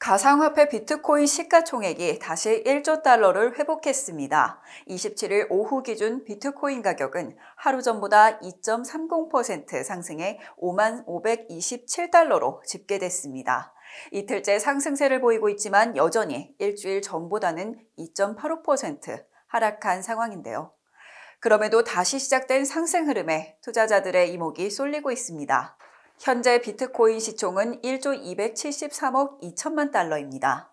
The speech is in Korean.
가상화폐 비트코인 시가총액이 다시 1조 달러를 회복했습니다. 27일 오후 기준 비트코인 가격은 하루 전보다 2.30% 상승해 5만 527달러로 집계됐습니다. 이틀째 상승세를 보이고 있지만 여전히 일주일 전보다는 2.85% 하락한 상황인데요. 그럼에도 다시 시작된 상승 흐름에 투자자들의 이목이 쏠리고 있습니다. 현재 비트코인 시총은 1조 273억 2천만 달러입니다.